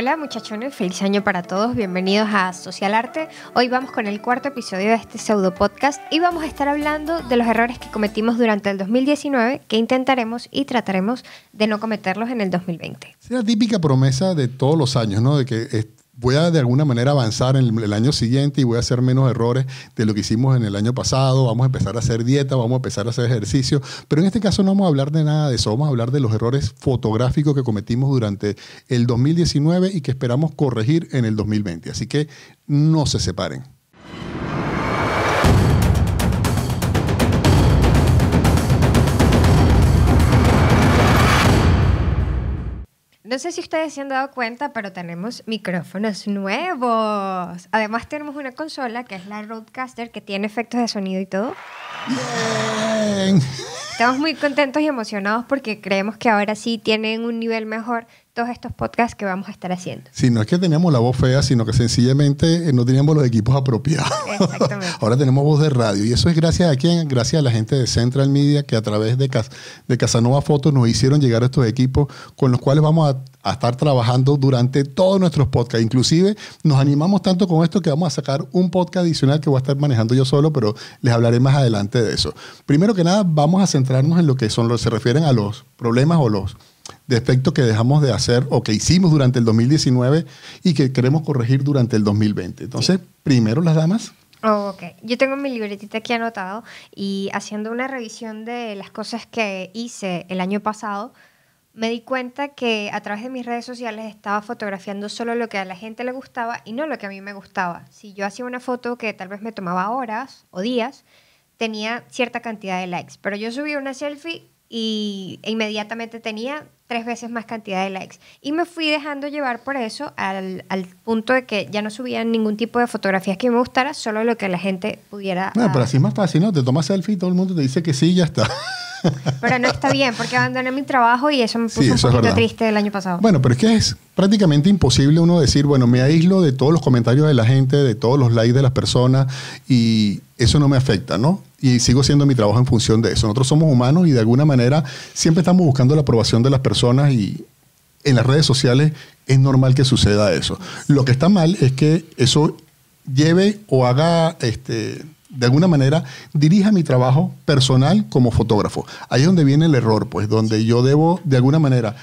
Hola muchachones, feliz año para todos, bienvenidos a Social Arte. Hoy vamos con el cuarto episodio de este pseudo podcast y vamos a estar hablando de los errores que cometimos durante el 2019 que intentaremos y trataremos de no cometerlos en el 2020. Es la típica promesa de todos los años, ¿no? De que voy a de alguna manera avanzar en el, año siguiente y voy a hacer menos errores de lo que hicimos en el año pasado, vamos a empezar a hacer dieta, vamos a empezar a hacer ejercicio, pero en este caso no vamos a hablar de nada de eso, vamos a hablar de los errores fotográficos que cometimos durante el 2019 y que esperamos corregir en el 2020. Así que no se separen. No sé si ustedes se han dado cuenta, pero tenemos micrófonos nuevos. Además tenemos una consola que es la Roadcaster que tiene efectos de sonido y todo. Estamos muy contentos y emocionados porque creemos que ahora sí tienen un nivel mejor todos estos podcasts que vamos a estar haciendo. Sí, no es que teníamos la voz fea, sino que sencillamente eh, no teníamos los equipos apropiados. Ahora tenemos voz de radio y eso es gracias a quién, gracias a la gente de Central Media que a través de, de Casanova Fotos nos hicieron llegar estos equipos con los cuales vamos a, estar trabajando durante todos nuestros podcasts. Inclusive nos animamos tanto con esto que vamos a sacar un podcast adicional que voy a estar manejando yo solo, pero les hablaré más adelante de eso. Primero que nada, vamos a centrarnos en lo que son los, se refieren a los problemas o los de efecto que dejamos de hacer o que hicimos durante el 2019 y que queremos corregir durante el 2020. Entonces, primero las damas. Oh, ok, yo tengo mi libretita aquí anotado y haciendo una revisión de las cosas que hice el año pasado, me di cuenta que a través de mis redes sociales estaba fotografiando solo lo que a la gente le gustaba y no lo que a mí me gustaba. Si yo hacía una foto que tal vez me tomaba horas o días, tenía cierta cantidad de likes, pero yo subía una selfie y e inmediatamente tenía tres veces más cantidad de likes. Y me fui dejando llevar por eso al, punto de que ya no subían ningún tipo de fotografías que me gustara, solo lo que la gente pudiera... No, pero ah, así es más fácil, ¿no? Te tomas selfie y todo el mundo te dice que sí, ya está. Pero no está bien, porque abandoné mi trabajo y eso me puso un poquito triste el año pasado. Bueno, pero es que es prácticamente imposible uno decir, bueno, me aíslo de todos los comentarios de la gente, de todos los likes de las personas y eso no me afecta, ¿no? y sigo haciendo mi trabajo en función de eso. Nosotros somos humanos y de alguna manera siempre estamos buscando la aprobación de las personas y en las redes sociales es normal que suceda eso. Lo que está mal es que eso lleve o haga, este, de alguna manera, dirija mi trabajo personal como fotógrafo. Ahí es donde viene el error, pues, donde yo debo, de alguna manera,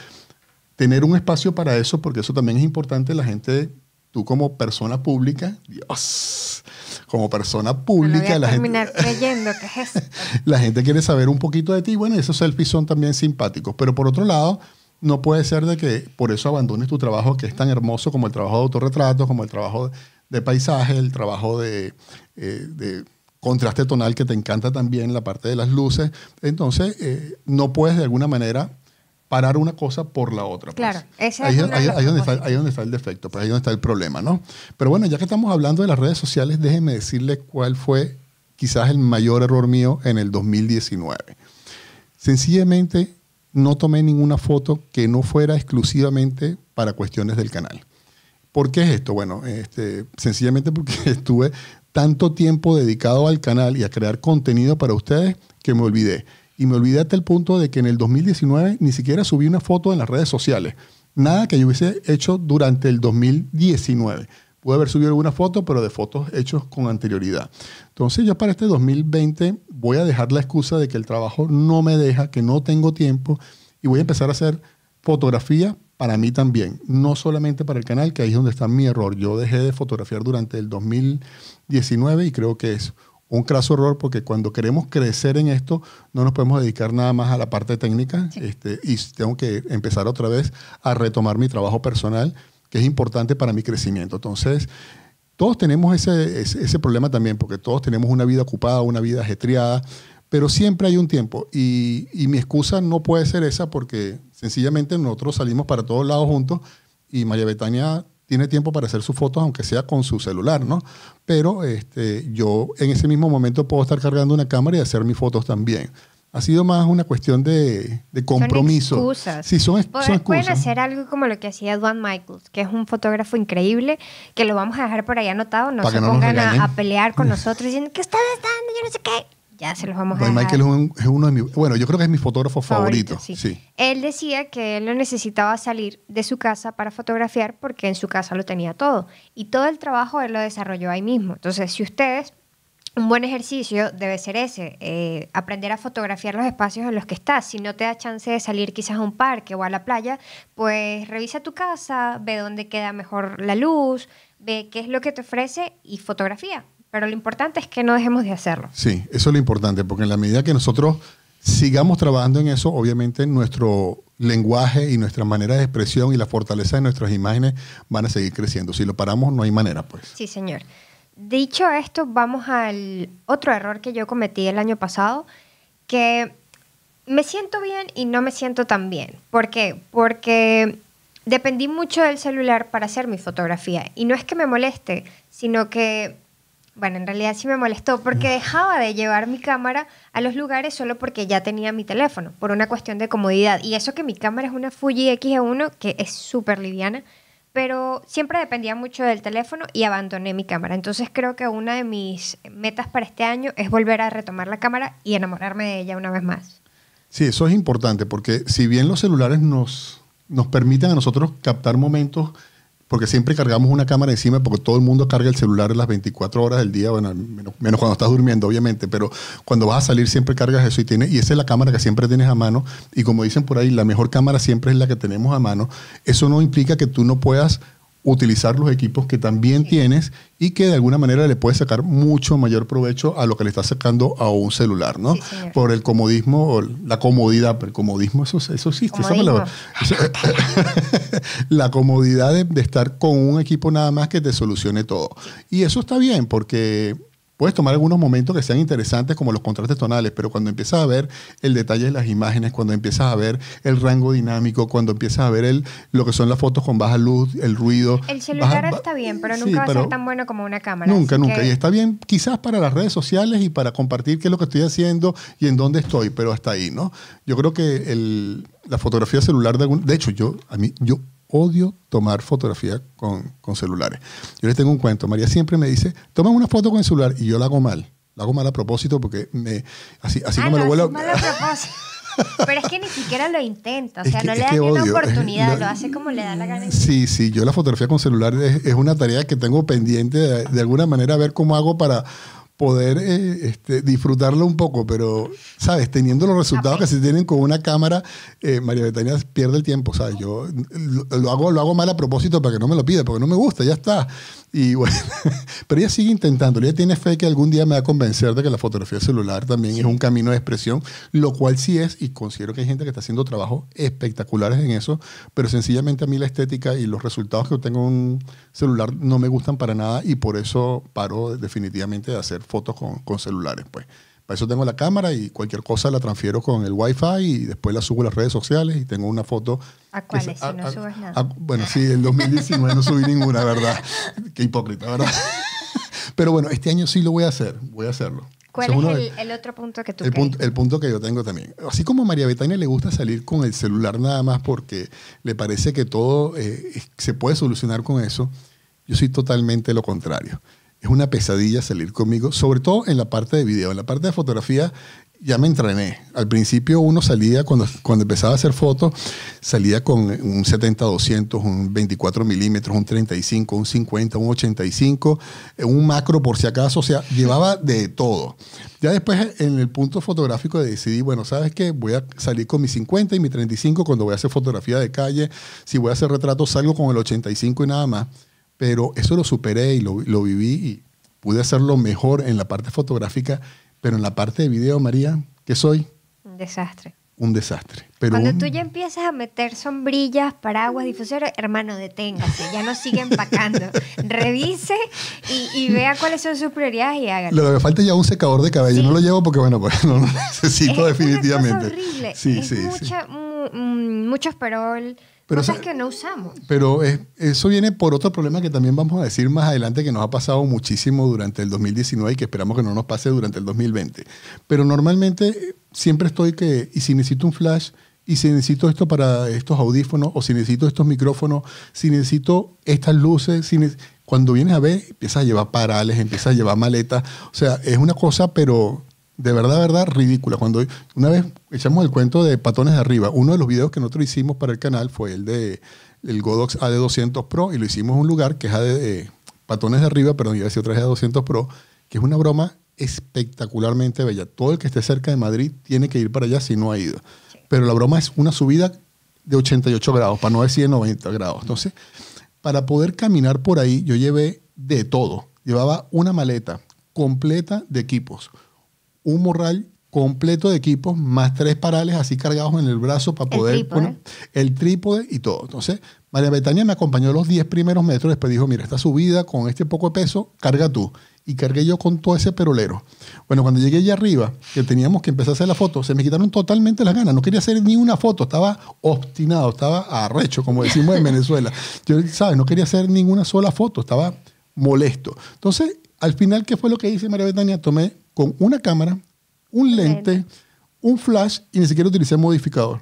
tener un espacio para eso, porque eso también es importante, la gente tú como persona pública, Dios, como persona pública, la gente, la gente quiere saber un poquito de ti. Bueno, esos selfies son también simpáticos, pero por otro lado, no puede ser de que por eso abandones tu trabajo que es tan hermoso como el trabajo de autorretrato, como el trabajo de paisaje, el trabajo de, eh, contraste tonal que te encanta también, la parte de las luces. Entonces, eh, no puedes de alguna manera parar una cosa por la otra. Pues. Claro, ese ahí, es ahí, ahí donde está, donde está el defecto, pues, ahí ahí donde está el problema, ¿no? Pero bueno, ya que estamos hablando de las redes sociales, déjenme decirles cuál fue quizás el mayor error mío en el 2019. Sencillamente no tomé ninguna foto que no fuera exclusivamente para cuestiones del canal. ¿Por qué es esto? Bueno, este, sencillamente porque estuve tanto tiempo dedicado al canal y a crear contenido para ustedes que me olvidé y me olvidé hasta el punto de que en el 2019 ni siquiera subí una foto en las redes sociales. Nada que yo hubiese hecho durante el 2019. Pude haber subido alguna foto, pero de fotos hechas con anterioridad. Entonces yo para este 2020 voy a dejar la excusa de que el trabajo no me deja, que no tengo tiempo y voy a empezar a hacer fotografía para mí también, no solamente para el canal, que ahí es donde está mi error. Yo dejé de fotografiar durante el 2019 y creo que es un craso error porque cuando queremos crecer en esto no nos podemos dedicar nada más a la parte técnica este, y tengo que empezar otra vez a retomar mi trabajo personal que es importante para mi crecimiento. Entonces, todos tenemos ese, ese, problema también porque todos tenemos una vida ocupada, una vida ajetreada, pero siempre hay un tiempo y, y mi excusa no puede ser esa porque sencillamente nosotros salimos para todos lados juntos y María Betania tiene tiempo para hacer sus fotos, aunque sea con su celular, ¿no? Pero este, yo en ese mismo momento puedo estar cargando una cámara y hacer mis fotos también. Ha sido más una cuestión de, compromiso. Son son, son Pueden hacer algo como lo que hacía Duan Michaels, que es un fotógrafo increíble, que lo vamos a dejar por ahí anotado. No se pongan a, pelear con nosotros diciendo que ustedes están, yo no sé qué ya se los vamos a Michael es, uno de mis, bueno, yo creo que es mi fotógrafo favorito. Sí. Él decía que él no necesitaba salir de su casa para fotografiar porque en su casa lo tenía todo. Y todo el trabajo él lo desarrolló ahí mismo. Entonces, si ustedes, un buen ejercicio debe ser ese, eh, aprender a fotografiar los espacios en los que estás. Si no te da chance de salir quizás a un parque o a la playa, pues revisa tu casa, ve dónde queda mejor la luz, ve qué es lo que te ofrece y fotografía pero lo importante es que no dejemos de hacerlo. Sí, eso es lo importante, porque en la medida que nosotros sigamos trabajando en eso, obviamente nuestro lenguaje y nuestra manera de expresión y la fortaleza de nuestras imágenes van a seguir creciendo. Si lo paramos, no hay manera, pues. Sí, señor. Dicho esto, vamos al otro error que yo cometí el año pasado, que me siento bien y no me siento tan bien. ¿Por qué? Porque dependí mucho del celular para hacer mi fotografía. Y no es que me moleste, sino que bueno, en realidad sí me molestó porque mm. dejaba de llevar mi cámara a los lugares solo porque ya tenía mi teléfono, por una cuestión de comodidad. Y eso que mi cámara es una Fuji X1 que es súper liviana, pero siempre dependía mucho del teléfono y abandoné mi cámara. Entonces creo que una de mis metas para este año es volver a retomar la cámara y enamorarme de ella una vez más. Sí, eso es importante porque si bien los celulares nos, nos permiten a nosotros captar momentos porque siempre cargamos una cámara encima, porque todo el mundo carga el celular las 24 horas del día, bueno, menos, menos, cuando estás durmiendo, obviamente, pero cuando vas a salir siempre cargas eso y, tienes, y esa es la cámara que siempre tienes a mano. Y como dicen por ahí, la mejor cámara siempre es la que tenemos a mano. Eso no implica que tú no puedas utilizar los equipos que también tienes y que de alguna manera le puedes sacar mucho mayor provecho a lo que le estás sacando a un celular, ¿no? Por el comodismo, la comodidad, el comodismo, eso, eso existe, esa la comodidad de, estar con un equipo nada más que te solucione todo. Y eso está bien, porque Puedes tomar algunos momentos que sean interesantes como los contrastes tonales, pero cuando empiezas a ver el detalle de las imágenes, cuando empiezas a ver el rango dinámico, cuando empiezas a ver el, lo que son las fotos con baja luz, el ruido. El celular está bien, pero nunca va a ser tan bueno como una cámara. Nunca, nunca. Y está bien quizás para las redes sociales y para compartir qué es lo que estoy haciendo y en dónde estoy, pero hasta ahí, ¿no? Yo creo que el, la fotografía celular de algún... De hecho, yo, a mí, yo odio tomar fotografía con, con, celulares. Yo les tengo un cuento. María siempre me dice, toma una foto con el celular y yo la hago mal. La hago mal a propósito porque me, así, así ah, no me lo vuelvo a... Pero es que ni siquiera lo intenta, o sea, no le da ni una oportunidad, lo hace como le da la gana. Sí, sí, yo la fotografía con celular es, es una tarea que tengo pendiente de, de, alguna manera, ver cómo hago para, poder eh, este, disfrutarlo un poco, pero, ¿sabes? Teniendo los resultados que se tienen con una cámara, eh, María Betania pierde el tiempo, ¿sabes? Yo lo, hago, lo hago mal a propósito para que no me lo pida, porque no me gusta, ya está. Y bueno, pero ella sigue intentando, Ella tiene fe que algún día me va a convencer de que la fotografía celular también es un camino de expresión, lo cual sí es, y considero que hay gente que está haciendo trabajos espectaculares en eso, pero sencillamente a mí la estética y los resultados que obtengo en un celular no me gustan para nada y por eso paro definitivamente de hacer fotos con, con celulares, pues. Para eso tengo la cámara y cualquier cosa la transfiero con el wifi y después la subo a las redes sociales y tengo una foto ¿A cuáles? si no subes nada. bueno, sí, el 2019 no subí ninguna, ¿verdad? Qué hipócrita, ¿verdad? Pero bueno, este año sí lo voy a hacer, voy a hacerlo. ¿Cuál es el, otro punto que tú el el punto que yo tengo también. Así como a María Betania le gusta salir con el celular nada más porque le parece que todo eh, se puede solucionar con eso, yo soy totalmente lo contrario. Es una pesadilla salir conmigo, sobre todo en la parte de video. En la parte de fotografía ya me entrené. Al principio uno salía, cuando, cuando empezaba a hacer fotos, salía con un 70-200, un 24 milímetros, un 35, un 50, un 85, eh, un macro por si acaso, o sea, llevaba de todo. Ya después en el punto fotográfico decidí, bueno, ¿sabes qué? Voy a salir con mi 50 y mi 35 cuando voy a hacer fotografía de calle. Si voy a hacer retratos, salgo con el 85 y nada más. Pero eso lo superé y lo, lo viví y pude hacerlo mejor en la parte fotográfica pero en la parte de video, María, ¿qué soy? Un desastre. Un desastre. Pero Cuando tú ya empiezas a meter sombrillas, paraguas, difusores, hermano, deténgase, ya no sigue empacando. Revise y, vea cuáles son sus prioridades y hágalo. Lo que falta ya un secador de cabello. No lo llevo porque, bueno, pues no lo necesito es definitivamente. Una cosa horrible. Sí, sí, sí. Mm, mucho perol pero cosas que no usamos. Pero eso viene por otro problema que también vamos a decir más adelante que nos ha pasado muchísimo durante el 2019 y que esperamos que no nos pase durante el 2020. Pero normalmente eh, siempre estoy que, y si necesito un flash, y si necesito esto para estos audífonos, o si necesito estos micrófonos, si necesito estas luces, si cuando vienes a ver, empiezas a llevar parales, empiezas a llevar maletas. O sea, es una cosa, pero de verdad, verdad, ridícula. Cuando una vez echamos el cuento de Patones de Arriba, uno de los videos que nosotros hicimos para el canal fue el de el Godox AD200 Pro y lo hicimos en un lugar que es AD, eh, Patones de Arriba, perdón, yo decía otra vez AD200 Pro, que es una broma espectacularmente bella. Todo el que esté cerca de Madrid tiene que ir para allá si no ha ido. Pero la broma es una subida de 88 grados, para no decir de 90 grados. Entonces, para poder caminar por ahí, yo llevé de todo. Llevaba una maleta completa de equipos un morral completo de equipos, más tres parales así cargados en el brazo para poder poner el trípode y todo. Entonces, María Betania me acompañó los 10 primeros metros, después dijo, mira, esta subida con este poco de peso, carga tú. Y cargué yo con todo ese perolero. Bueno, cuando llegué allá arriba, que teníamos que empezar a hacer la foto, se me quitaron totalmente las ganas. No quería hacer ni una foto, estaba obstinado, estaba arrecho, como decimos en Venezuela. Yo, ¿sabes? No quería hacer ninguna sola foto, estaba molesto. Entonces, al final, ¿qué fue lo que hice María Betania? Tomé con una cámara, un lente, un flash y ni siquiera utilicé modificador.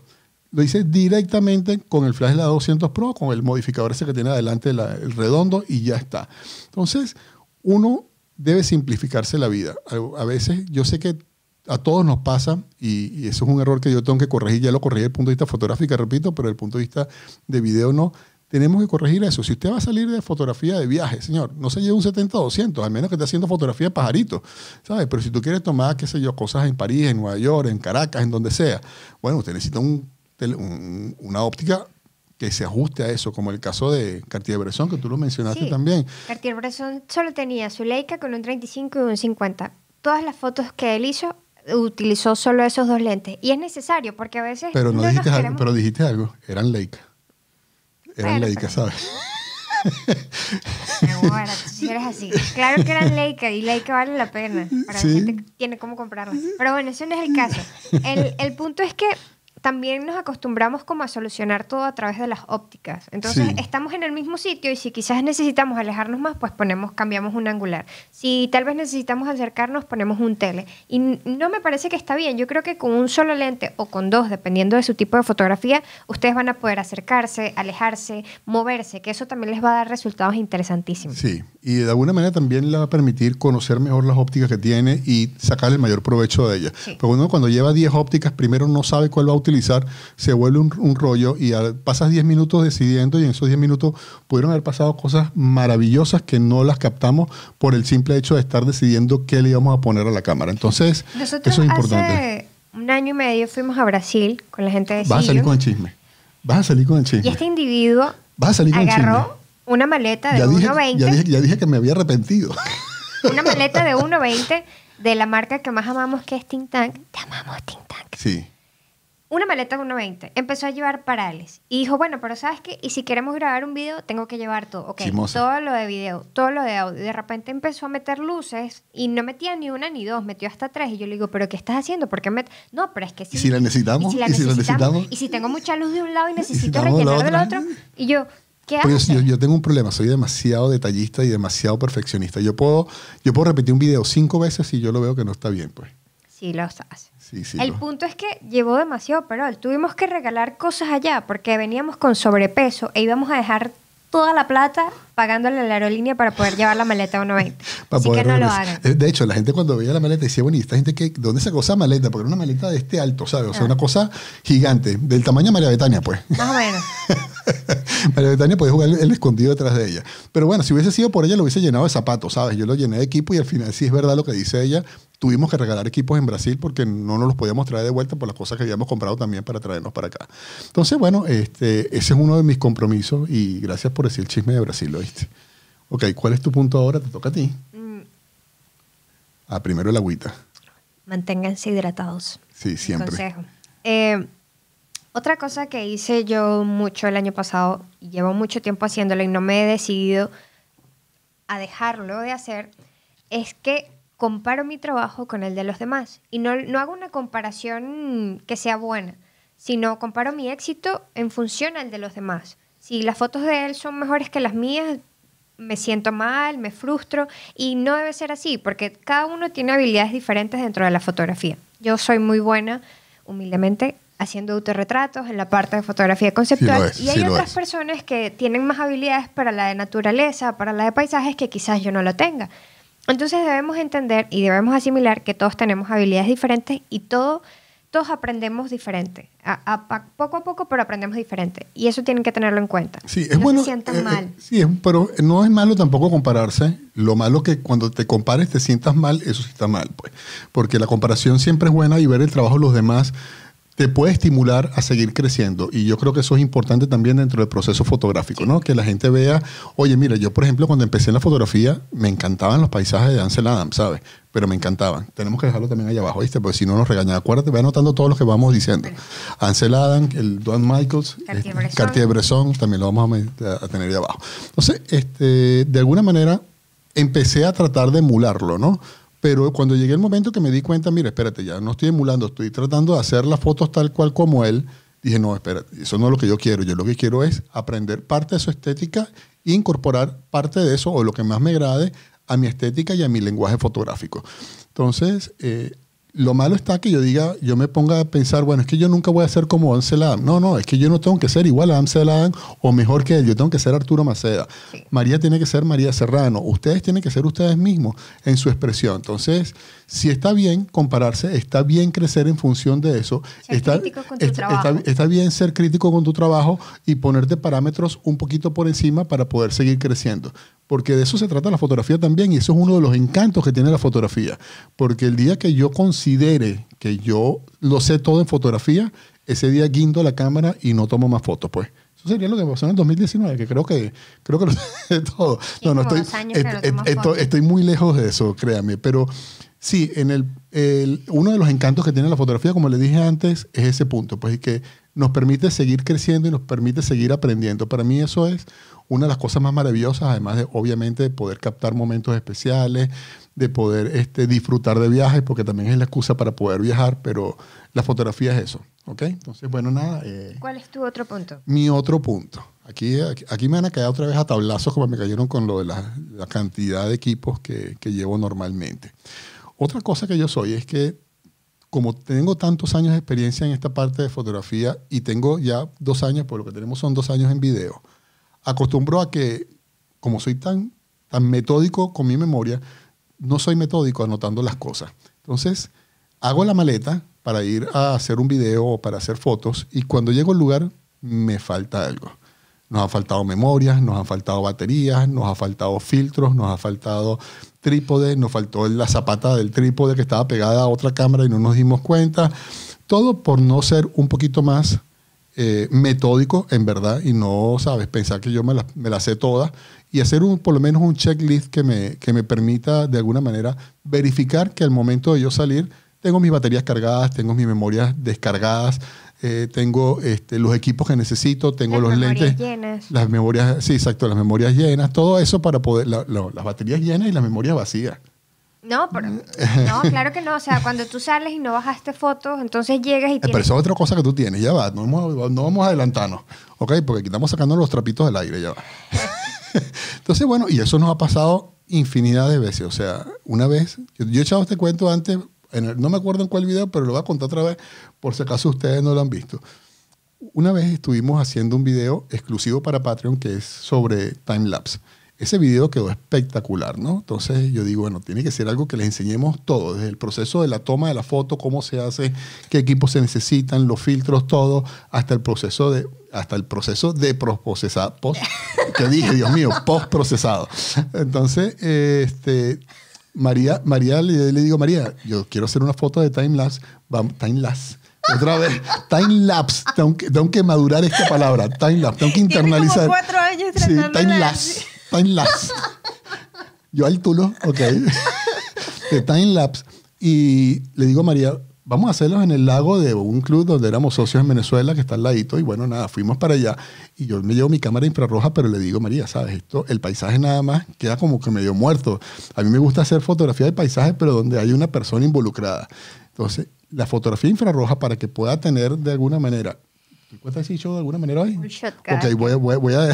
Lo hice directamente con el flash de la 200 Pro, con el modificador ese que tiene adelante el redondo y ya está. Entonces, uno debe simplificarse la vida. A, veces yo sé que a todos nos pasa, y, eso es un error que yo tengo que corregir, ya lo corregí desde el punto de vista fotográfico, repito, pero desde el punto de vista de video no tenemos que corregir eso. Si usted va a salir de fotografía de viaje, señor, no se lleve un 70-200, al menos que esté haciendo fotografía de pajarito, ¿sabes? Pero si tú quieres tomar, qué sé yo, cosas en París, en Nueva York, en Caracas, en donde sea, bueno, usted necesita una óptica que se ajuste a eso, como el caso de Cartier-Bresson, que tú lo mencionaste también. Cartier-Bresson solo tenía su Leica con un 35 y un 50. Todas las fotos que él hizo utilizó solo esos dos lentes. Y es necesario, porque a veces... Pero, dijiste, algo, pero dijiste algo, eran Leica. Eran Leica, ¿sabes? bueno, eres así. Claro que eran Leica y Leica vale la pena. Para la gente que tiene cómo comprarla. Pero bueno, ese no es el caso. El, el punto es que también nos acostumbramos como a solucionar todo a través de las ópticas. Entonces, estamos en el mismo sitio y si quizás necesitamos alejarnos más, pues ponemos, cambiamos un angular. Si tal vez necesitamos acercarnos, ponemos un tele. Y no me parece que está bien. Yo creo que con un solo lente o con dos, dependiendo de su tipo de fotografía, ustedes van a poder acercarse, alejarse, moverse, que eso también les va a dar resultados interesantísimos. Sí, y de alguna manera también le va a permitir conocer mejor las ópticas que tiene y sacar el mayor provecho de ellas. pero uno cuando lleva 10 ópticas, primero no sabe cuál va a utilizar se vuelve un, rollo y pasas 10 minutos decidiendo y en esos 10 minutos pudieron haber pasado cosas maravillosas que no las captamos por el simple hecho de estar decidiendo qué le íbamos a poner a la cámara. Entonces, eso es importante. un año y medio fuimos a Brasil con la gente de Vas a salir con el chisme. Vas a salir con el chisme. Y este individuo Vas agarró una maleta de 1.20. Ya dije, que me había arrepentido. Una maleta de 1.20 de la marca que más amamos, que es Tink Tank. Te amamos, Tink Sí una maleta con 1.20. Empezó a llevar parales. Y dijo, bueno, pero ¿sabes qué? Y si queremos grabar un video, tengo que llevar todo. Ok, todo lo de video, todo lo de audio. De repente empezó a meter luces y no metía ni una ni dos, metió hasta tres. Y yo le digo, ¿pero qué estás haciendo? ¿Por qué No, pero es que si la necesitamos? ¿Y si la necesitamos? ¿Y si, tengo mucha luz de un lado y necesito rellenar del otro? Y yo, ¿Qué pues yo, yo, tengo un problema, soy demasiado detallista y demasiado perfeccionista. Yo puedo, yo puedo repetir un video cinco veces y yo lo veo que no está bien, pues y los hace. el punto es que llevó demasiado pero Tuvimos que regalar cosas allá porque veníamos con sobrepeso e íbamos a dejar toda la plata pagándole a la aerolínea para poder llevar la maleta a 120. Así que no lo hagan. Eh, de hecho, la gente cuando veía la maleta decía, bueno, ¿y esta gente que, dónde sacó esa maleta? Porque era una maleta de este alto, ¿sabes? O sea, ah. una cosa gigante, del tamaño de María Betania, pues. Más o menos. María Betania podía jugar el, escondido detrás de ella. Pero bueno, si hubiese sido por ella, lo hubiese llenado de zapatos, ¿sabes? Yo lo llené de equipo y al final sí es verdad lo que dice ella, tuvimos que regalar equipos en Brasil porque no nos los podíamos traer de vuelta por las cosas que habíamos comprado también para traernos para acá. Entonces, bueno, este, ese es uno de mis compromisos y gracias por decir el chisme de Brasil, ¿oíste? Ok, ¿cuál es tu punto ahora? Te toca a ti. Mm. Ah, primero el agüita. Manténganse hidratados. Sí, siempre. Consejo. Eh, otra cosa que hice yo mucho el año pasado, y llevo mucho tiempo haciéndolo y no me he decidido a dejarlo de hacer, es que comparo mi trabajo con el de los demás. Y no, hago una comparación que sea buena, sino comparo mi éxito en función al de los demás. Si las fotos de él son mejores que las mías, me siento mal, me frustro y no debe ser así, porque cada uno tiene habilidades diferentes dentro de la fotografía. Yo soy muy buena, humildemente, haciendo autorretratos en la parte de fotografía conceptual y hay otras personas que tienen más habilidades para la de naturaleza, para la de paisajes que quizás yo no lo tenga. Entonces debemos entender y debemos asimilar que todos tenemos habilidades diferentes y todo, todos aprendemos diferente. poco a poco, pero aprendemos diferente. Y eso tienen que tenerlo en cuenta. Sí, es bueno. Se sientan eh, eh, mal. sí, pero no es malo tampoco compararse. Lo malo que cuando te compares te sientas mal, eso sí está mal, pues. Porque la comparación siempre es buena y ver el trabajo de los demás te puede estimular a seguir creciendo. Y yo creo que eso es importante también dentro del proceso fotográfico, ¿no? Que la gente vea, oye, mira, yo por ejemplo cuando empecé en la fotografía me encantaban los paisajes de Ansel Adams, ¿sabes? Pero me encantaban. Tenemos que dejarlo también ahí abajo, ¿viste? Porque si no nos regañan. Acuérdate, voy anotando todo lo que vamos diciendo. Ansel Adams, el Don Michaels, este, Cartier-Bresson, Cartier -Bresson, también lo vamos a, tener ahí abajo. Entonces, este, de alguna manera empecé a tratar de emularlo, ¿no? Pero cuando llegué el momento que me di cuenta, mira, espérate, ya no estoy emulando, estoy tratando de hacer las fotos tal cual como él, dije, no, espérate, eso no es lo que yo quiero. Yo lo que quiero es aprender parte de su estética e incorporar parte de eso, o lo que más me agrade, a mi estética y a mi lenguaje fotográfico. Entonces, eh, lo malo está que yo diga, yo me ponga a pensar, bueno, es que yo nunca voy a ser como Ansel No, no, es que yo no tengo que ser igual a Ansel o mejor que él. Yo tengo que ser Arturo Maceda. María tiene que ser María Serrano. Ustedes tienen que ser ustedes mismos en su expresión. Entonces, si está bien compararse, está bien crecer en función de eso, está, está, bien ser crítico con tu trabajo y ponerte parámetros un poquito por encima para poder seguir creciendo. Porque de eso se trata la fotografía también y eso es uno de los encantos que tiene la fotografía. Porque el día que yo considere que yo lo sé todo en fotografía, ese día guindo la cámara y no tomo más fotos, pues. Eso sería lo que pasó en el 2019, que creo que, creo que lo sé todo. no, no, estoy, estoy muy lejos de eso, créanme. Pero Sí, en el, uno de los encantos que tiene la fotografía, como le dije antes, es ese punto, pues que nos permite seguir creciendo y nos permite seguir aprendiendo. Para mí eso es una de las cosas más maravillosas, además de obviamente poder captar momentos especiales, de poder este, disfrutar de viajes, porque también es la excusa para poder viajar, pero la fotografía es eso, ¿ok? Entonces, bueno, nada. Eh, ¿Cuál es tu otro punto? Mi otro punto. Aquí, aquí, me van a caer otra vez a tablazos como me cayeron con lo de la, cantidad de equipos que llevo normalmente. Otra cosa que yo soy es que como tengo tantos años de experiencia en esta parte de fotografía y tengo ya dos años, por lo que tenemos son dos años en video, acostumbro a que, como soy tan, tan metódico con mi memoria, no soy metódico anotando las cosas. Entonces, hago la maleta para ir a hacer un video o para hacer fotos y cuando llego al lugar me falta algo. Nos han faltado memorias, nos han faltado baterías, nos ha faltado filtros, nos ha faltado trípode, nos faltó la zapata del trípode que estaba pegada a otra cámara y no nos dimos cuenta. Todo por no ser un poquito más eh, metódico, en verdad, y no, sabes, pensar que yo me la sé toda, y hacer un, por lo menos un checklist que me, que me permita de alguna manera verificar que al momento de yo salir tengo mis baterías cargadas, tengo mis memorias descargadas, eh, tengo este, los equipos que necesito, tengo los lentes. Las memorias, sí, exacto, las memorias llenas, todo eso para poder, las baterías llenas y las memorias vacías. No, pero, no, claro que no. O sea, cuando tú sales y no bajaste fotos, entonces llegas y eh, tienes... Pero eso es otra cosa que tú tienes, ya va. No vamos, a adelantarnos, ¿ok? Porque aquí estamos sacando los trapitos del aire, ya va. entonces, bueno, y eso nos ha pasado infinidad de veces. O sea, una vez, yo he echado este cuento antes no me acuerdo en cuál video, pero lo voy a contar otra vez por si acaso ustedes no lo han visto. Una vez estuvimos haciendo un video exclusivo para Patreon que es sobre time lapse. Ese video quedó espectacular, ¿no? Entonces yo digo, bueno, tiene que ser algo que les enseñemos todo, desde el proceso de la toma de la foto, cómo se hace, qué equipos se necesitan, los filtros, todo, hasta el proceso de hasta el proceso de procesado, post, que dije, Dios mío, post procesado. Entonces, este, María, María le, digo, María, yo quiero hacer una foto de timelapse. lapse Otra vez, time lapse. Tengo que, madurar esta palabra, time lapse. Tengo que internalizar. Como cuatro años sí, time lapse. Time lapse. Yo al tulo, ok. de time lapse. Y le digo a María, vamos a hacerlos en el lago de un club donde éramos socios en Venezuela, que está al ladito, y bueno, nada, fuimos para allá, y yo me llevo mi cámara infrarroja, pero le digo, María, ¿sabes? Esto, el paisaje nada más queda como que medio muerto. A mí me gusta hacer fotografía de paisaje, pero donde hay una persona involucrada. Entonces, la fotografía infrarroja para que pueda tener de alguna manera ¿Cuesta he dicho de alguna manera hoy? Un ok, voy a,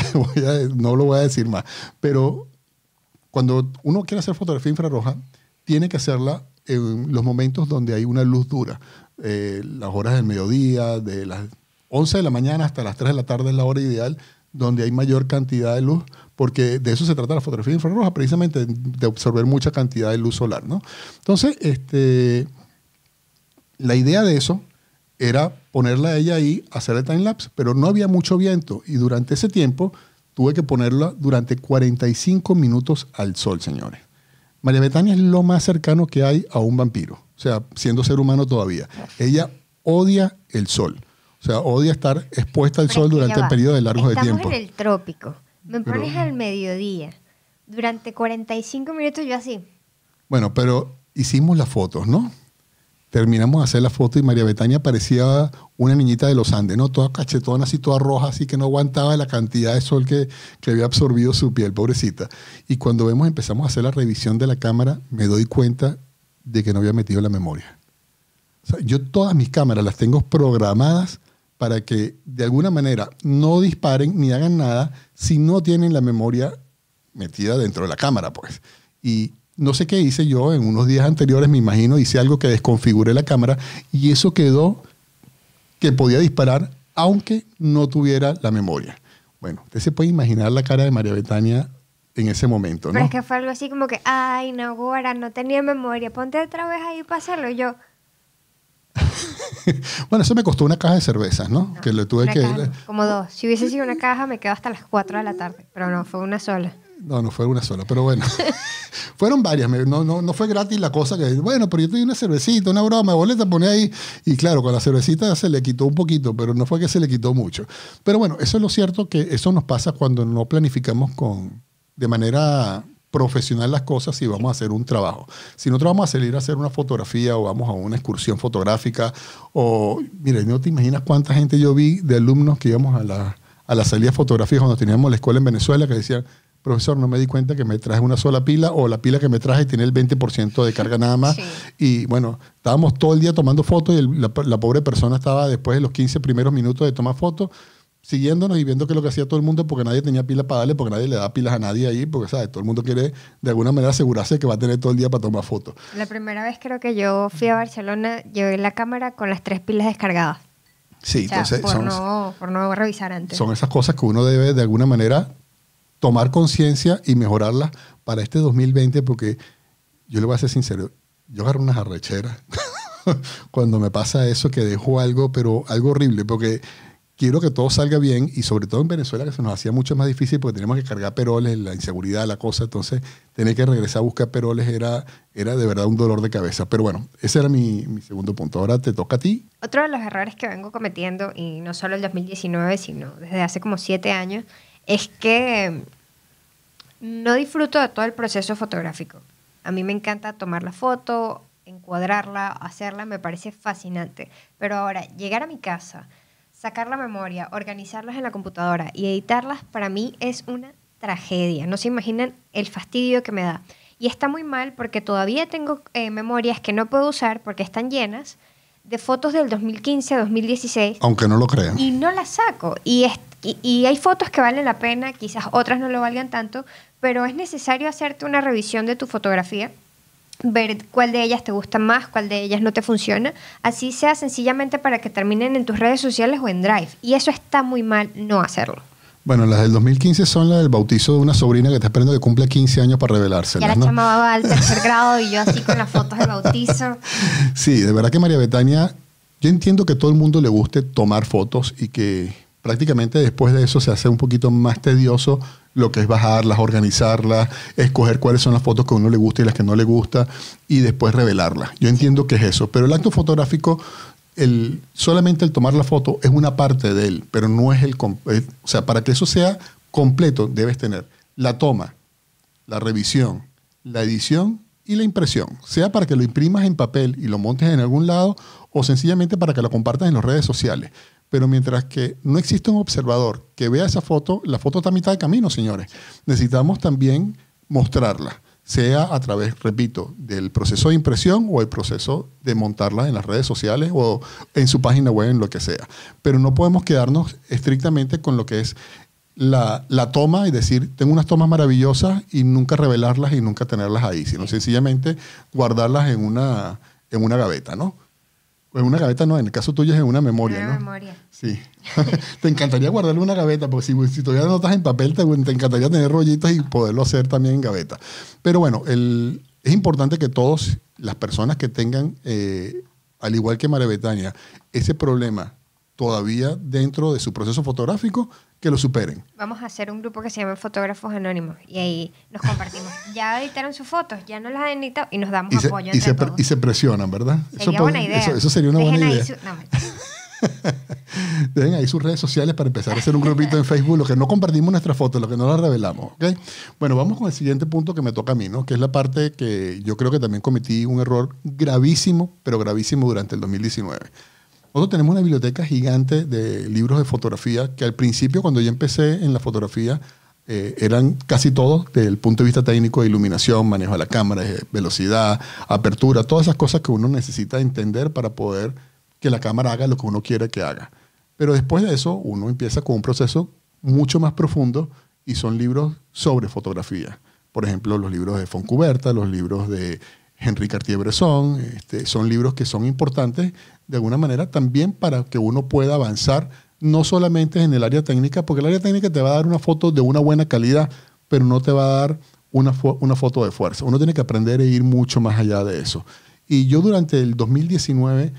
no lo voy a decir más. Pero cuando uno quiere hacer fotografía infrarroja, tiene que hacerla en los momentos donde hay una luz dura. Eh, las horas del mediodía, de las 11 de la mañana hasta las 3 de la tarde es la hora ideal donde hay mayor cantidad de luz, porque de eso se trata la fotografía infrarroja, precisamente de absorber mucha cantidad de luz solar. ¿no? Entonces, este, la idea de eso era ponerla ella ahí, hacer el time lapse, pero no había mucho viento y durante ese tiempo tuve que ponerla durante 45 minutos al sol, señores. María Betania es lo más cercano que hay a un vampiro, o sea, siendo ser humano todavía. Ella odia el sol, o sea, odia estar expuesta al sol durante el periodo de largo de tiempo. Estamos en el trópico, me pones al mediodía, durante 45 minutos yo así. Bueno, pero hicimos las fotos, ¿no? terminamos de hacer la foto y María Betania parecía una niñita de los Andes, ¿no? Toda cachetona, así toda roja, así que no aguantaba la cantidad de sol que, había absorbido su piel, pobrecita. Y cuando vemos, empezamos a hacer la revisión de la cámara, me doy cuenta de que no había metido la memoria. O sea, yo todas mis cámaras las tengo programadas para que de alguna manera no disparen ni hagan nada si no tienen la memoria metida dentro de la cámara, pues. Y no sé qué hice yo, en unos días anteriores me imagino, hice algo que desconfiguré la cámara y eso quedó que podía disparar aunque no tuviera la memoria. Bueno, usted se puede imaginar la cara de María Betania en ese momento, ¿no? Pero es que fue algo así como que, ay, no, ahora no tenía memoria, ponte otra vez ahí para hacerlo yo. bueno, eso me costó una caja de cervezas, ¿no? que le tuve que... como dos. Si hubiese sido una caja, me quedo hasta las 4 de la tarde, pero no, fue una sola. No, no fue una sola, pero bueno. Fueron varias, no, no, no fue gratis la cosa que, bueno, pero yo te di una cervecita, una broma, boleta, pone ahí. Y claro, con la cervecita se le quitó un poquito, pero no fue que se le quitó mucho. Pero bueno, eso es lo cierto que eso nos pasa cuando no planificamos con, de manera profesional las cosas y vamos a hacer un trabajo. Si nosotros vamos a salir a hacer una fotografía o vamos a una excursión fotográfica o, mire, no te imaginas cuánta gente yo vi de alumnos que íbamos a la, a salida fotográfica cuando teníamos la escuela en Venezuela que decían, profesor, no me di cuenta que me traje una sola pila o la pila que me traje tiene el 20% de carga nada más. Y bueno, estábamos todo el día tomando fotos y la, pobre persona estaba después de los 15 primeros minutos de tomar fotos siguiéndonos y viendo que lo que hacía todo el mundo porque nadie tenía pila para darle, porque nadie le da pilas a nadie ahí, porque todo el mundo quiere de alguna manera asegurarse que va a tener todo el día para tomar fotos. La primera vez creo que yo fui a Barcelona, llevé la cámara con las tres pilas descargadas. Sí, Por, no, por no revisar antes. Son esas cosas que uno debe de alguna manera tomar conciencia y mejorarla para este 2020, porque yo le voy a ser sincero, yo agarro unas arrecheras cuando me pasa eso, que dejo algo, pero algo horrible, porque quiero que todo salga bien y sobre todo en Venezuela, que se nos hacía mucho más difícil porque teníamos que cargar peroles, la inseguridad, la cosa, entonces tener que regresar a buscar peroles era, era de verdad un dolor de cabeza. Pero bueno, ese era mi, mi segundo punto. Ahora te toca a ti. Otro de los errores que vengo cometiendo, y no solo el 2019, sino desde hace como siete años, es que no disfruto de todo el proceso fotográfico. A mí me encanta tomar la foto, encuadrarla, hacerla, me parece fascinante. Pero ahora, llegar a mi casa, sacar la memoria, organizarlas en la computadora y editarlas, para mí es una tragedia. No se imaginan el fastidio que me da. Y está muy mal porque todavía tengo eh, memorias que no puedo usar porque están llenas de fotos del 2015 a 2016. Aunque no lo crean. Y no las saco. Y es y, hay fotos que valen la pena, quizás otras no lo valgan tanto, pero es necesario hacerte una revisión de tu fotografía, ver cuál de ellas te gusta más, cuál de ellas no te funciona, así sea sencillamente para que terminen en tus redes sociales o en Drive. Y eso está muy mal no hacerlo. Bueno, las del 2015 son las del bautizo de una sobrina que está esperando que cumpla 15 años para revelarse Ya la llamaba al tercer grado y yo así con las fotos del bautizo. Sí, de verdad que María Betania, yo entiendo que todo el mundo le guste tomar fotos y que prácticamente después de eso se hace un poquito más tedioso lo que es bajarlas, organizarlas, escoger cuáles son las fotos que a uno le gusta y las que no le gusta y después revelarlas. Yo entiendo que es eso, pero el acto fotográfico, el, solamente el tomar la foto es una parte de él, pero no es el... O sea, para que eso sea completo debes tener la toma, la revisión, la edición y la impresión, sea para que lo imprimas en papel y lo montes en algún lado o sencillamente para que lo compartas en las redes sociales. Pero mientras que no existe un observador que vea esa foto, la foto está a mitad de camino, señores. Necesitamos también mostrarla, sea a través, repito, del proceso de impresión o el proceso de montarla en las redes sociales o en su página web, en lo que sea. Pero no podemos quedarnos estrictamente con lo que es la, toma y decir, tengo unas tomas maravillosas y nunca revelarlas y nunca tenerlas ahí, sino sencillamente guardarlas en una, en una gaveta, ¿no? en una gaveta no, en el caso tuyo es en una memoria, En una memoria. Sí. te encantaría guardarlo en una gaveta, porque si, si todavía en papel, te, encantaría tener rollitas y poderlo hacer también en gaveta. Pero bueno, el, es importante que todas las personas que tengan, eh, al igual que María Betania, ese problema todavía dentro de su proceso fotográfico que lo superen. Vamos a hacer un grupo que se llama Fotógrafos Anónimos y ahí nos compartimos. ya editaron sus fotos, ya no las han editado y nos damos y se, apoyo. Entre y, se y se presionan, ¿verdad? Sería eso, buena idea. Eso, sería una buena idea. Dejen ahí sus redes sociales para empezar a hacer un grupito en Facebook, Lo que no compartimos nuestras fotos, lo que no las revelamos. ¿okay? Bueno, vamos con el siguiente punto que me toca a mí, ¿no? que es la parte que yo creo que también cometí un error gravísimo, pero gravísimo durante el 2019 nosotros tenemos una biblioteca gigante de libros de fotografía que al principio, cuando yo empecé en la fotografía, eh, eran casi todos desde el punto de vista técnico de iluminación, manejo de la cámara, eh, velocidad, apertura, todas esas cosas que uno necesita entender para poder que la cámara haga lo que uno quiere que haga. Pero después de eso, uno empieza con un proceso mucho más profundo y son libros sobre fotografía. Por ejemplo, los libros de Foncuberta, los libros de Henry Cartier-Bresson, este, son libros que son importantes de alguna manera también para que uno pueda avanzar no solamente en el área técnica, porque el área técnica te va a dar una foto de una buena calidad, pero no te va a dar una, una foto de fuerza. Uno tiene que aprender e ir mucho más allá de eso. Y yo durante el 2019,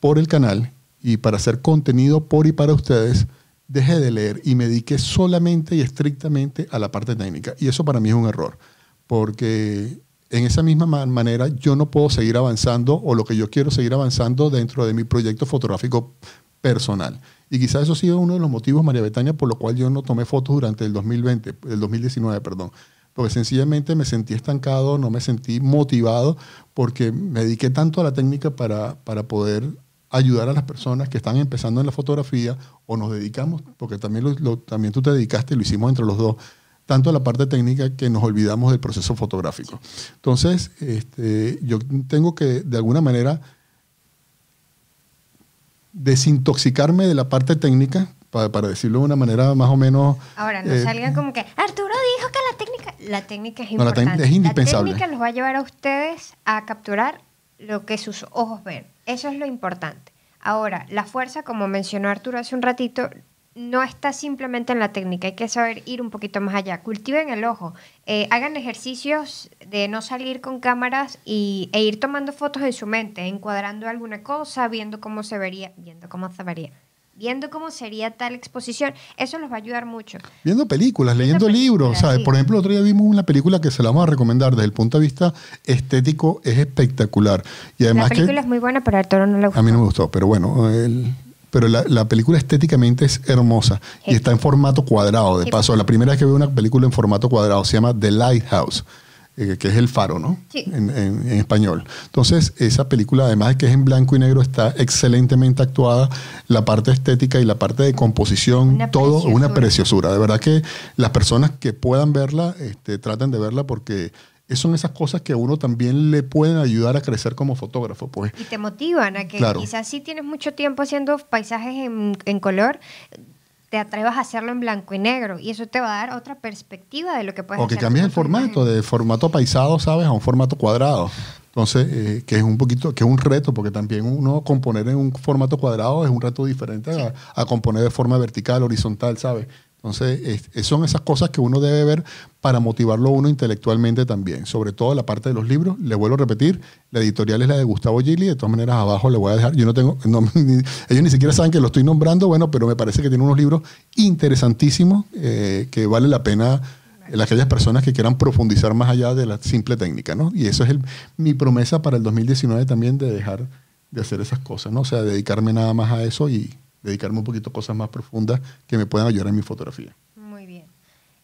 por el canal y para hacer contenido por y para ustedes, dejé de leer y me dediqué solamente y estrictamente a la parte técnica. Y eso para mí es un error, porque en esa misma manera yo no puedo seguir avanzando o lo que yo quiero seguir avanzando dentro de mi proyecto fotográfico personal. Y quizás eso ha sido uno de los motivos, María Betania, por lo cual yo no tomé fotos durante el 2020, el 2019, perdón. Porque sencillamente me sentí estancado, no me sentí motivado, porque me dediqué tanto a la técnica para, para poder ayudar a las personas que están empezando en la fotografía o nos dedicamos, porque también, lo, también tú te dedicaste, lo hicimos entre los dos, tanto la parte técnica que nos olvidamos del proceso fotográfico. Entonces, este, yo tengo que, de alguna manera, desintoxicarme de la parte técnica, para, decirlo de una manera más o menos... Ahora, no eh, salga como que, Arturo dijo que la técnica... La técnica es no, importante. es indispensable. la técnica los va a llevar a ustedes a capturar lo que sus ojos ven. Eso es lo importante. Ahora, la fuerza, como mencionó Arturo hace un ratito, no está simplemente en la técnica, hay que saber ir un poquito más allá. Cultiven el ojo, eh, hagan ejercicios de no salir con cámaras y, e ir tomando fotos en su mente, encuadrando alguna cosa, viendo cómo se vería, viendo cómo se vería, viendo cómo sería tal exposición. Eso los va a ayudar mucho. Viendo películas, leyendo libros. ¿sabes? Por ejemplo, otro día vimos una película que se la vamos a recomendar desde el punto de vista estético, es espectacular. Y además la película es muy buena, pero a Arturo no le gustó. A mí no me gustó, pero bueno, pero la, película estéticamente es hermosa y está en formato cuadrado. De paso, la primera vez que veo una película en formato cuadrado se llama The Lighthouse, eh, que es el faro, ¿no? Sí. En, español. Entonces, esa película, además de que es en blanco y negro, está excelentemente actuada. La parte estética y la parte de composición, todo una preciosura. De verdad que las personas que puedan verla, este, traten de verla porque son esas cosas que a uno también le pueden ayudar a crecer como fotógrafo. Pues. Y te motivan a que quizás si tienes mucho tiempo haciendo paisajes en, color, te atrevas a hacerlo en blanco y negro y eso te va a dar otra perspectiva de lo que puedes hacer. O que el formato, de formato paisado, ¿sabes? A un formato cuadrado. Entonces, eh, que es un poquito, que es un reto, porque también uno componer en un formato cuadrado es un reto diferente a, componer de forma vertical, horizontal, ¿sabes? Entonces, son esas cosas que uno debe ver para motivarlo uno intelectualmente también, sobre todo la parte de los libros. Le vuelvo a repetir, la editorial es la de Gustavo Gili, de todas maneras abajo le voy a dejar, yo no tengo, ellos ni siquiera saben que lo estoy nombrando, bueno, pero me parece que tiene unos libros interesantísimos eh, que vale la pena en eh, aquellas personas que quieran profundizar más allá de la simple técnica, ¿no? Y eso es mi promesa para el 2019 también de dejar de hacer esas cosas, ¿no? O sea, dedicarme nada más a eso y, dedicarme un poquito a cosas más profundas que me puedan ayudar en mi fotografía. Muy bien.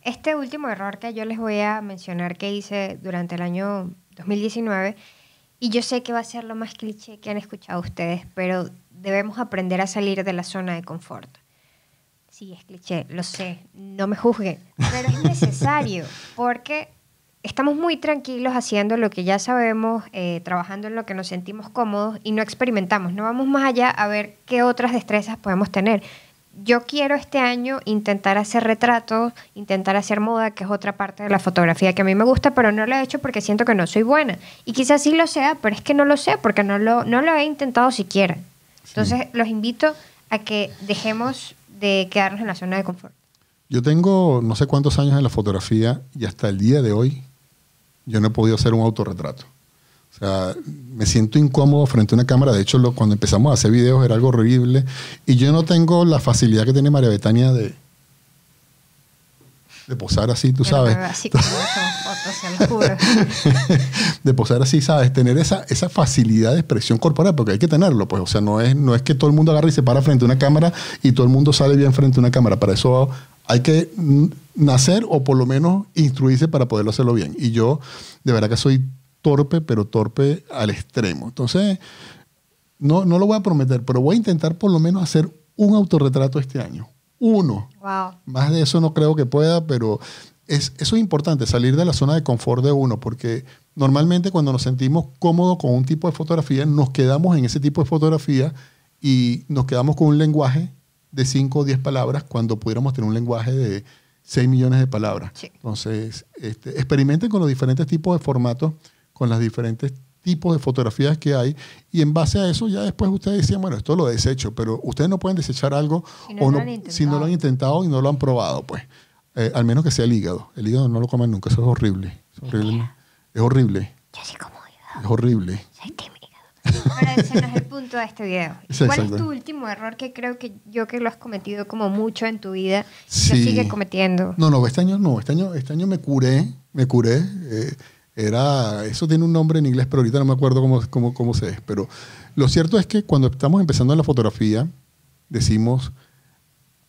Este último error que yo les voy a mencionar que hice durante el año 2019, y yo sé que va a ser lo más cliché que han escuchado ustedes, pero debemos aprender a salir de la zona de confort. Sí, es cliché, lo sé, no me juzguen, pero es necesario porque estamos muy tranquilos haciendo lo que ya sabemos, eh, trabajando en lo que nos sentimos cómodos y no experimentamos, no vamos más allá a ver qué otras destrezas podemos tener. Yo quiero este año intentar hacer retratos, intentar hacer moda, que es otra parte de la fotografía que a mí me gusta, pero no lo he hecho porque siento que no soy buena. Y quizás sí lo sea, pero es que no lo sé porque no lo, no lo he intentado siquiera. Entonces los invito a que dejemos de quedarnos en la zona de confort. Yo tengo no sé cuántos años en la fotografía y hasta el día de hoy yo no he podido hacer un autorretrato. O sea, me siento incómodo frente a una cámara. De hecho, cuando empezamos a hacer videos era algo horrible. Y yo no tengo la facilidad que tiene María Betania de, de posar así, tú sabes. así como de posar así, ¿sabes? Tener esa, esa facilidad de expresión corporal, porque hay que tenerlo, pues. O sea, no es, no es que todo el mundo agarre y se para frente a una cámara y todo el mundo sale bien frente a una cámara. Para eso hay que nacer o por lo menos instruirse para poderlo hacerlo bien. Y yo de verdad que soy torpe, pero torpe al extremo. Entonces, no, no lo voy a prometer, pero voy a intentar por lo menos hacer un autorretrato este año. Uno. Wow. Más de eso no creo que pueda, pero es, eso es importante, salir de la zona de confort de uno, porque normalmente cuando nos sentimos cómodos con un tipo de fotografía, nos quedamos en ese tipo de fotografía y nos quedamos con un lenguaje de 5 o 10 palabras cuando pudiéramos tener un lenguaje de 6 millones de palabras. Entonces, este, experimenten con los diferentes tipos de formatos, con los diferentes tipos de fotografías que hay y en base a eso ya después ustedes decían, bueno, esto lo desecho, pero ustedes no pueden desechar algo si no, lo han intentado y no lo han probado, pues. Eh, al menos que sea el hígado. El hígado no lo comen nunca, eso es horrible. Es horrible. Es horrible. Es horrible ese el punto de este video. ¿Cuál es tu último error que creo que yo que lo has cometido como mucho en tu vida sí. lo sigues cometiendo? No, no, este año no, este año, este año me curé, me curé. Eh, era, eso tiene un nombre en inglés, pero ahorita no me acuerdo cómo, cómo, cómo se es. Pero lo cierto es que cuando estamos empezando en la fotografía, decimos,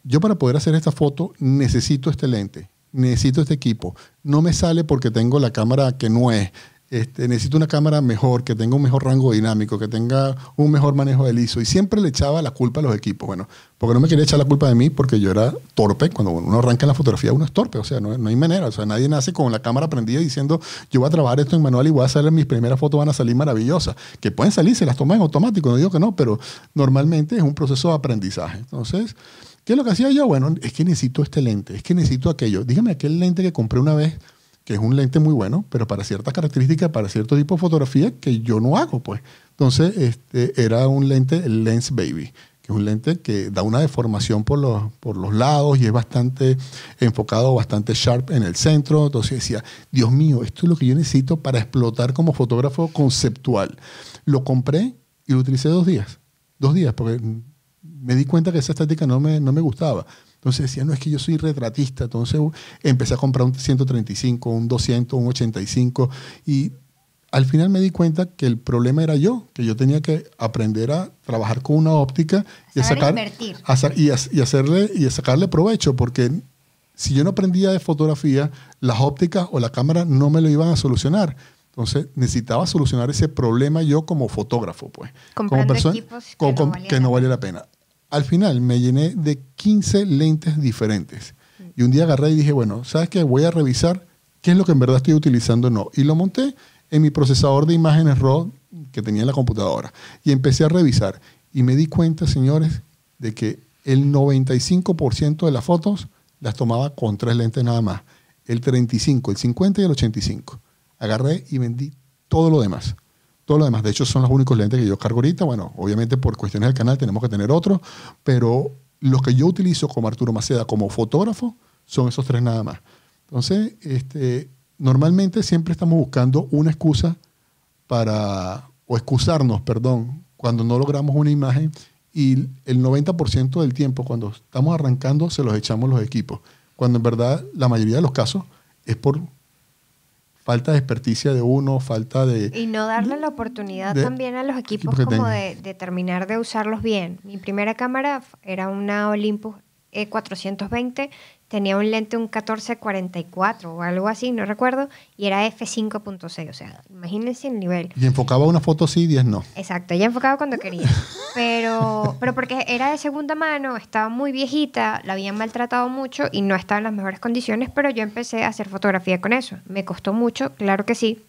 yo para poder hacer esta foto necesito este lente, necesito este equipo. No me sale porque tengo la cámara que no es este, necesito una cámara mejor, que tenga un mejor rango dinámico, que tenga un mejor manejo del ISO. Y siempre le echaba la culpa a los equipos. Bueno, porque no me quería echar la culpa de mí, porque yo era torpe. Cuando uno arranca en la fotografía, uno es torpe. O sea, no, no hay manera. O sea, nadie nace con la cámara prendida diciendo, yo voy a trabajar esto en manual y voy a hacer mis primeras fotos, van a salir maravillosas. Que pueden salir, se las toman en automático. No digo que no, pero normalmente es un proceso de aprendizaje. Entonces... ¿Qué es lo que hacía yo? Bueno, es que necesito este lente, es que necesito aquello. Dígame aquel lente que compré una vez que es un lente muy bueno, pero para ciertas características, para cierto tipo de fotografía que yo no hago, pues. Entonces, este, era un lente, el Lens Baby, que es un lente que da una deformación por los, por los lados y es bastante enfocado, bastante sharp en el centro. Entonces decía, Dios mío, esto es lo que yo necesito para explotar como fotógrafo conceptual. Lo compré y lo utilicé dos días. Dos días, porque me di cuenta que esa estética no me, no me gustaba. Entonces decía, no es que yo soy retratista. Entonces uh, empecé a comprar un 135, un 200, un 85 y al final me di cuenta que el problema era yo, que yo tenía que aprender a trabajar con una óptica y a, sacar, y, hacerle, y sacarle provecho, porque si yo no aprendía de fotografía, las ópticas o la cámara no me lo iban a solucionar. Entonces necesitaba solucionar ese problema yo como fotógrafo, pues. como persona equipos que, no la pena al final me llené de 15 lentes diferentes. Y un día agarré y dije, bueno, ¿sabes qué? Voy a revisar qué es lo que en verdad estoy utilizando o no. Y lo monté en mi procesador de imágenes RAW que tenía en la computadora. Y empecé a revisar. Y me di cuenta, señores, de que el 95% de las fotos las tomaba con tres lentes nada más. El 35, el 50 y el 85. Agarré y vendí todo lo demás. Todo lo demás, de hecho, son los únicos lentes que yo cargo ahorita. Bueno, obviamente por cuestiones del canal tenemos que tener otros, pero los que yo utilizo como Arturo Maceda, como fotógrafo, son esos tres nada más. Entonces, este, normalmente siempre estamos buscando una excusa para, o excusarnos, perdón, cuando no logramos una imagen y el 90% del tiempo cuando estamos arrancando se los echamos los equipos, cuando en verdad la mayoría de los casos es por falta de experticia de uno, falta de... Y no darle la mm, oportunidad también a los equipos, como de, de, terminar de usarlos bien. Mi primera cámara era una Olympus E420 tenía un lente un 1444 o algo así, no recuerdo, y era f5.6, o sea, imagínense el nivel. Y enfocaba una foto sí, 10 no. Exacto, ella enfocaba cuando quería, pero, pero porque era de segunda mano, estaba muy viejita, la habían maltratado mucho y no estaba en las mejores condiciones, pero yo empecé a hacer fotografía con eso. Me costó mucho, claro que sí,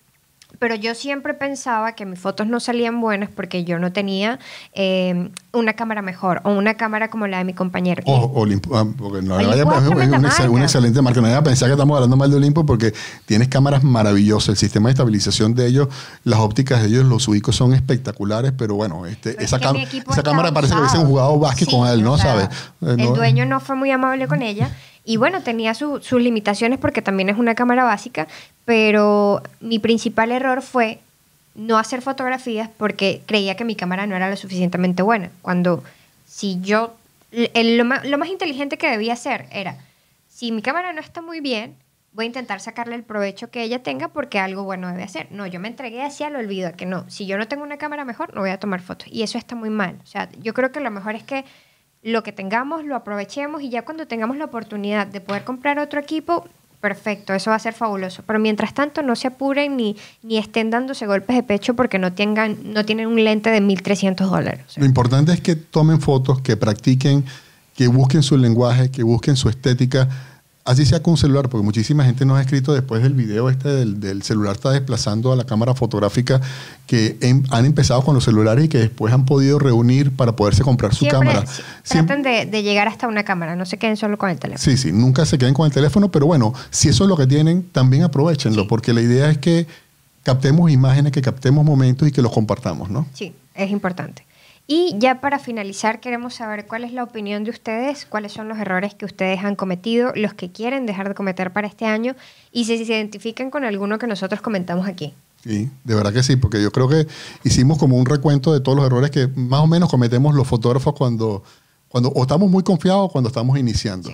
pero yo siempre pensaba que mis fotos no salían buenas porque yo no tenía em, una cámara mejor o una cámara como la de mi compañero. O, Olimpo, ah, porque no Olimpo es una, excelente marca. No vaya a pensar que estamos hablando mal de Olimpo porque tienes cámaras maravillosas. El sistema de estabilización de ellos, las ópticas de ellos, los ubicos son espectaculares, pero bueno, este, esa, cámara parece que hubiesen jugado básquet con él, ¿no? ¿Sabes? Eh, el dueño eh. no fue muy amable con ella. Y bueno, tenía sus limitaciones porque también es una cámara básica, pero mi principal error fue no hacer fotografías porque creía que mi cámara no era lo suficientemente buena. Cuando si yo, lo, más, inteligente que debía hacer era, si mi cámara no está muy bien, voy a intentar sacarle el provecho que ella tenga porque algo bueno debe hacer. No, yo me entregué así al olvido, que no, si yo no tengo una cámara mejor, no voy a tomar fotos. Y eso está muy mal. O sea, yo creo que lo mejor es que lo que tengamos lo aprovechemos y ya cuando tengamos la oportunidad de poder comprar otro equipo, perfecto, eso va a ser fabuloso. Pero mientras tanto, no se apuren ni, ni estén dándose golpes de pecho porque no, tengan, no tienen un lente de 1.300 dólares. Lo importante es que tomen fotos, que practiquen, que busquen su lenguaje, que busquen su estética así sea con un celular, porque muchísima gente nos ha escrito después del video este del, celular está desplazando a la cámara fotográfica que em, han empezado con los celulares y que después han podido reunir para poderse comprar su cámara. Siempre, de, llegar hasta una cámara, no se queden solo con el teléfono. Sí, sí, nunca se queden con el teléfono, pero bueno, si eso es lo que tienen, también aprovechenlo, porque la idea es que captemos imágenes, que captemos momentos y que los compartamos, ¿no? Sí, es importante. Y ya para finalizar, queremos saber cuál es la opinión de ustedes, cuáles son los errores que ustedes han cometido, los que quieren dejar de cometer para este año y si se identifican con alguno que nosotros comentamos aquí. Sí, de verdad que sí, porque yo creo que hicimos como un recuento de todos los errores que más o menos cometemos los fotógrafos cuando, cuando o estamos muy confiados cuando estamos iniciando.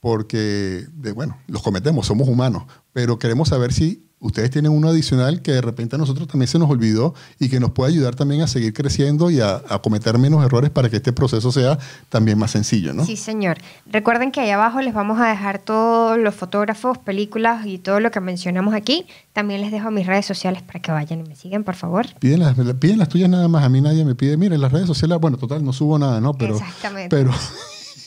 Porque, de, bueno, los cometemos, somos humanos, pero queremos saber si ustedes tienen uno adicional que de repente a nosotros también se nos olvidó y que nos puede ayudar también a seguir creciendo y a, cometer menos errores para que este proceso sea también más sencillo, ¿no? Sí, señor. Recuerden que ahí abajo les vamos a dejar todos los fotógrafos, películas y todo lo que mencionamos aquí. También les dejo mis redes sociales para que vayan y me sigan, por favor. Piden las, piden las tuyas nada más. A mí nadie me pide, miren, las redes sociales, bueno, total, no subo nada, ¿no? Pero, Exactamente. Pero...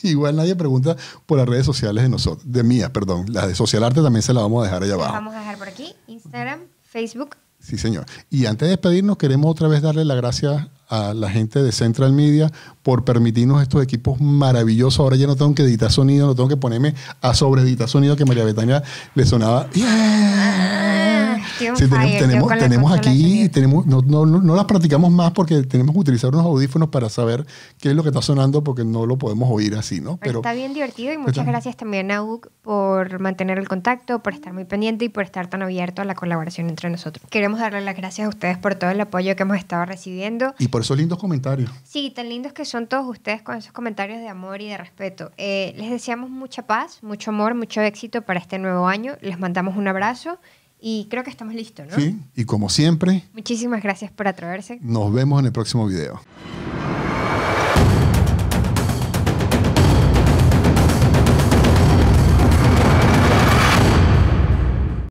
Igual nadie pregunta por las redes sociales de nosotros, de mía, perdón. Las de Social Arte también se las vamos a dejar allá abajo. Las vamos a dejar por aquí, Instagram, Facebook. Sí, señor. Y antes de despedirnos, queremos otra vez darle las gracias a la gente de Central Media por permitirnos estos equipos maravillosos. Ahora ya no tengo que editar sonido, no tengo que ponerme a sobre sonido que María Betania le sonaba. Sí, tenemos, tenemos, aquí, tenemos, no, no, no, las practicamos más porque tenemos que utilizar unos audífonos para saber qué es lo que está sonando porque no lo podemos oír así, ¿no? Pero, está bien divertido y muchas gracias también a UC por mantener el contacto, por estar muy pendiente y por estar tan abierto a la colaboración entre nosotros. Queremos darle las gracias a ustedes por todo el apoyo que hemos estado recibiendo. Y por esos lindos comentarios. Sí, tan lindos que son todos ustedes con esos comentarios de amor y de respeto. Eh, les deseamos mucha paz, mucho amor, mucho éxito para este nuevo año. Les mandamos un abrazo y creo que estamos listos, ¿no? Sí, y como siempre. Muchísimas gracias por atreverse. Nos vemos en el próximo video.